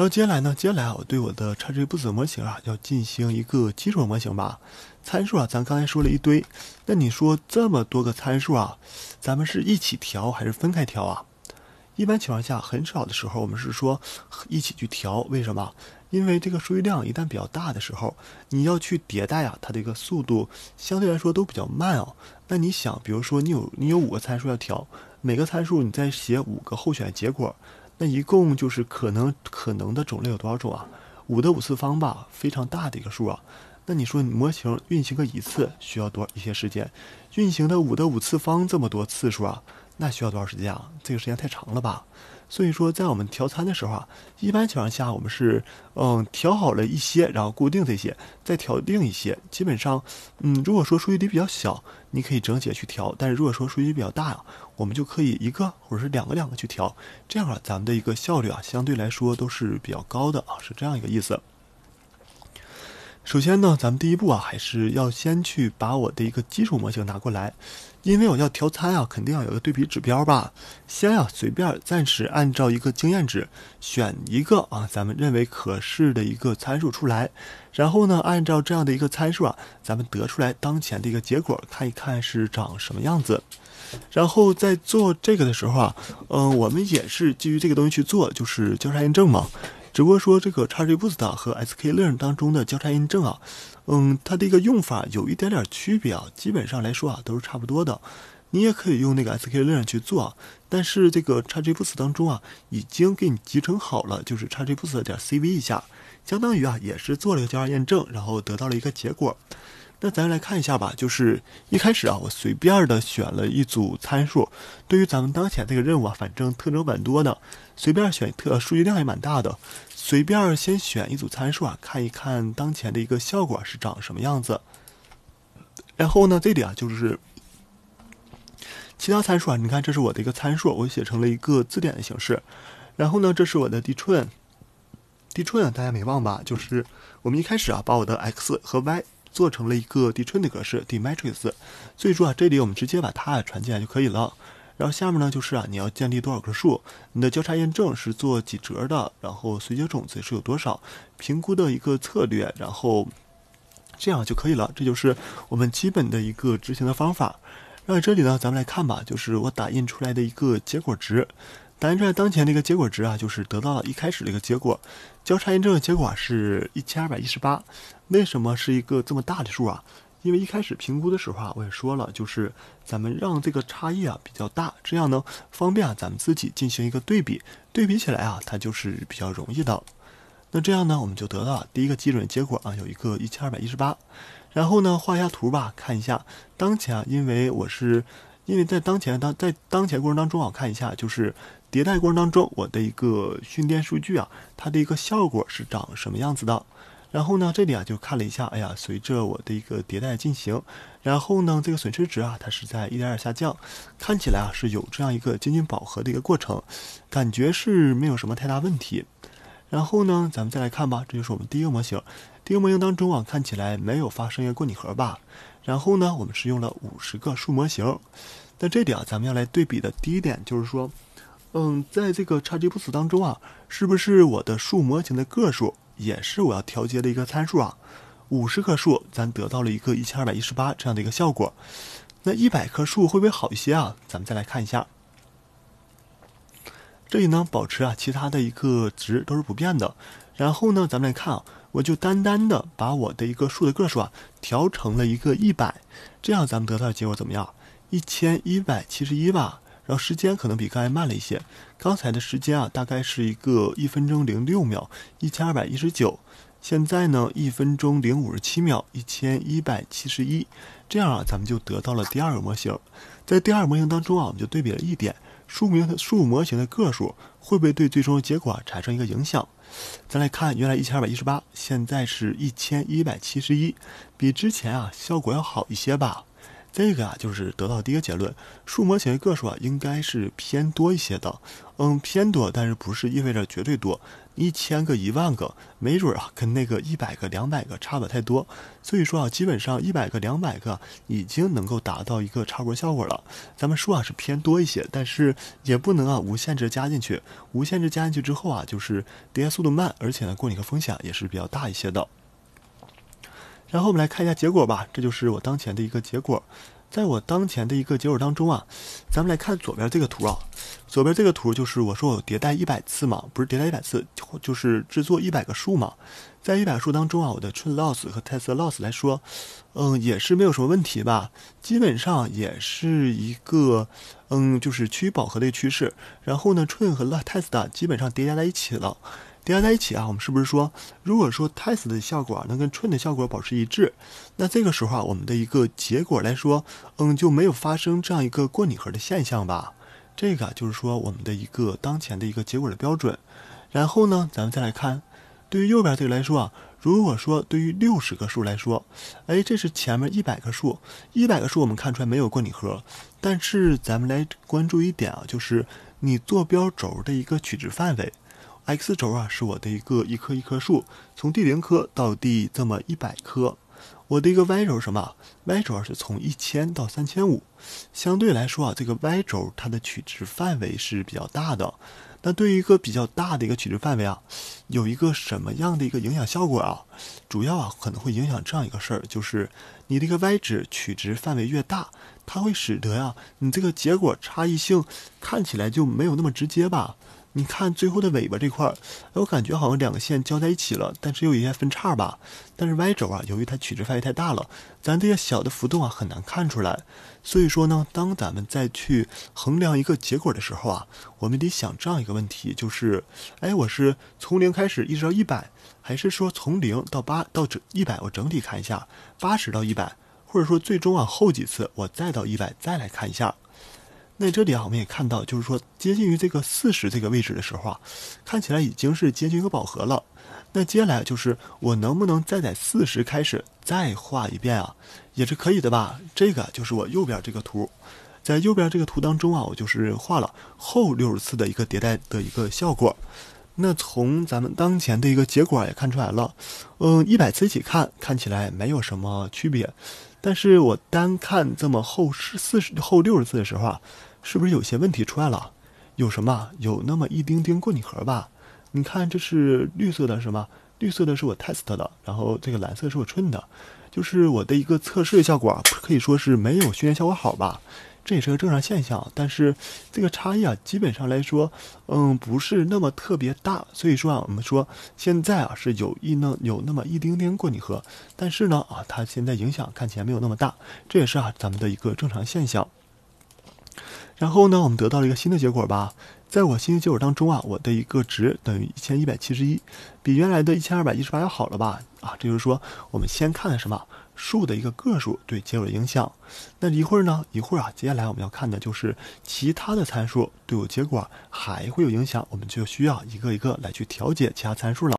然后接下来呢？接下来我对我的差值步子模型啊，要进行一个基础模型吧。参数啊，咱刚才说了一堆。那你说这么多个参数啊，咱们是一起调还是分开调啊？一般情况下，很少的时候我们是说一起去调。为什么？因为这个数据量一旦比较大的时候，你要去迭代啊，它这个速度相对来说都比较慢哦。那你想，比如说你有你有五个参数要调，每个参数你再写五个候选结果。那一共就是可能可能的种类有多少种啊？五的五次方吧，非常大的一个数啊。那你说你模型运行个一次需要多一些时间？运行的五的五次方这么多次数啊，那需要多少时间啊？这个时间太长了吧？所以说，在我们调参的时候啊，一般情况下我们是，嗯，调好了一些，然后固定这些，再调另一些。基本上，嗯，如果说数据比较小，你可以整体去调；但是如果说数据比较大啊，我们就可以一个或者是两个两个去调。这样啊，咱们的一个效率啊，相对来说都是比较高的啊，是这样一个意思。首先呢，咱们第一步啊，还是要先去把我的一个基础模型拿过来，因为我要调参啊，肯定要有个对比指标吧。先要随便暂时按照一个经验值选一个啊，咱们认为合适的一个参数出来，然后呢，按照这样的一个参数啊，咱们得出来当前的一个结果，看一看是长什么样子。然后在做这个的时候啊，嗯，我们也是基于这个东西去做，就是交叉验证嘛。只不过说这个 XGBoost 和 SKLearn 当中的交叉验证啊，嗯，它的一个用法有一点点区别啊，基本上来说啊都是差不多的。你也可以用那个 SKLearn 去做，但是这个 XGBoost 当中啊已经给你集成好了，就是 XGBoost 点 CV 一下，相当于啊也是做了一个交叉验证，然后得到了一个结果。那咱来看一下吧，就是一开始啊，我随便的选了一组参数。对于咱们当前这个任务啊，反正特征蛮多的，随便选特，数据量也蛮大的，随便先选一组参数啊，看一看当前的一个效果是长什么样子。然后呢，这里啊就是其他参数啊，你看这是我的一个参数，我写成了一个字典的形式。然后呢，这是我的 d t r n t r 地 n 大家没忘吧？就是我们一开始啊，把我的 x 和 y。做成了一个矩阵的格式，D matrix。所以说啊，这里我们直接把它传进来就可以了。然后下面呢，就是啊，你要建立多少棵树，你的交叉验证是做几折的，然后随机种子是有多少，评估的一个策略，然后这样就可以了。这就是我们基本的一个执行的方法。那这里呢，咱们来看吧，就是我打印出来的一个结果值，打印出来当前的一个结果值啊，就是得到了一开始的一个结果，交叉验证的结果是一千二百一十八。为什么是一个这么大的数啊？因为一开始评估的时候啊，我也说了，就是咱们让这个差异啊比较大，这样呢方便啊咱们自己进行一个对比，对比起来啊它就是比较容易的。那这样呢，我们就得到第一个基准结果啊有一个一千二百一十八，然后呢画一下图吧，看一下当前，啊，因为我是因为在当前当在当前过程当中啊，看一下就是迭代过程当中我的一个训练数据啊，它的一个效果是长什么样子的。然后呢，这里啊就看了一下，哎呀，随着我的一个迭代进行，然后呢，这个损失值啊，它是在一点点下降，看起来啊是有这样一个接近饱和的一个过程，感觉是没有什么太大问题。然后呢，咱们再来看吧，这就是我们第一个模型，第一个模型当中啊，看起来没有发生一个过拟合吧？然后呢，我们是用了五十个数模型，在这里啊，咱们要来对比的第一点就是说，嗯，在这个 x g Boost 当中啊，是不是我的数模型的个数？也是我要调节的一个参数啊，五十棵树，咱得到了一个一千二百一十八这样的一个效果，那一百棵树会不会好一些啊？咱们再来看一下，这里呢保持啊其他的一个值都是不变的，然后呢，咱们来看啊，我就单单的把我的一个树的个数啊调成了一个一百，这样咱们得到的结果怎么样？一千一百七十一吧。然后时间可能比刚才慢了一些，刚才的时间啊，大概是一个一分钟零六秒，一千二百一十九。现在呢，一分钟零五十七秒，一千一百七十一。这样啊，咱们就得到了第二个模型。在第二个模型当中啊，我们就对比了一点，数模数模型的个数会不会对最终结果产生一个影响？咱来看，原来一千二百一十八，现在是一千一百七十一，比之前啊，效果要好一些吧。这个啊，就是得到第一个结论，数模型的个数啊，应该是偏多一些的。嗯，偏多，但是不是意味着绝对多？一千个、一万个，没准啊，跟那个一百个、两百个差不太多。所以说啊，基本上一百个、两百个已经能够达到一个差不多效果了。咱们数啊是偏多一些，但是也不能啊无限制加进去。无限制加进去之后啊，就是叠加速度慢，而且呢，过拟合风险也是比较大一些的。然后我们来看一下结果吧，这就是我当前的一个结果。在我当前的一个结果当中啊，咱们来看左边这个图啊，左边这个图就是我说我迭代一百次嘛，不是迭代一百次，就是制作一百个数嘛。在一百数当中啊，我的 train loss 和 test loss 来说，嗯，也是没有什么问题吧，基本上也是一个嗯，就是趋于饱和的一个趋势。然后呢，train 和 test 基本上叠加在一起了。叠加在一起啊，我们是不是说，如果说 test 的效果能跟 train 的效果保持一致，那这个时候啊，我们的一个结果来说，嗯，就没有发生这样一个过拟合的现象吧？这个就是说我们的一个当前的一个结果的标准。然后呢，咱们再来看，对于右边这个来说啊，如果说对于六十个数来说，哎，这是前面一百个数，一百个数我们看出来没有过拟合，但是咱们来关注一点啊，就是你坐标轴的一个取值范围。x 轴啊，是我的一个一棵一棵树，从第零棵到第这么一百棵。我的一个 y 轴什么？y 轴是从一千到三千五。相对来说啊，这个 y 轴它的取值范围是比较大的。那对于一个比较大的一个取值范围啊，有一个什么样的一个影响效果啊？主要啊，可能会影响这样一个事儿，就是你这个 y 值取值范围越大，它会使得呀，你这个结果差异性看起来就没有那么直接吧。你看最后的尾巴这块儿，我感觉好像两个线交在一起了，但是又有些分叉吧。但是 Y 轴啊，由于它取值范围太大了，咱这些小的浮动啊很难看出来。所以说呢，当咱们再去衡量一个结果的时候啊，我们得想这样一个问题，就是，哎，我是从零开始一直到一百，还是说从零到八到整一百？我整体看一下，八十到一百，或者说最终啊后几次我再到一百再来看一下。那这里啊，我们也看到，就是说接近于这个四十这个位置的时候啊，看起来已经是接近一个饱和了。那接下来就是我能不能再在四十开始再画一遍啊？也是可以的吧？这个就是我右边这个图，在右边这个图当中啊，我就是画了后六十次的一个迭代的一个效果。那从咱们当前的一个结果也看出来了，嗯，一百次一起看，看起来没有什么区别。但是我单看这么后四四十后六十次的时候啊。是不是有些问题出来了？有什么？有那么一丁丁过拟合吧？你看，这是绿色的，什么？绿色的是我 test 的，然后这个蓝色是我 train 的，就是我的一个测试效果，可以说是没有训练效果好吧？这也是个正常现象。但是这个差异啊，基本上来说，嗯，不是那么特别大。所以说啊，我们说现在啊是有一那有那么一丁丁过拟合，但是呢啊，它现在影响看起来没有那么大，这也是啊咱们的一个正常现象。然后呢，我们得到了一个新的结果吧？在我新的结果当中啊，我的一个值等于一千一百七十一，比原来的一千二百一十八要好了吧？啊，这就是说，我们先看什么数的一个个数对结果的影响。那一会儿呢？一会儿啊，接下来我们要看的就是其他的参数对我结果还会有影响，我们就需要一个一个来去调节其他参数了。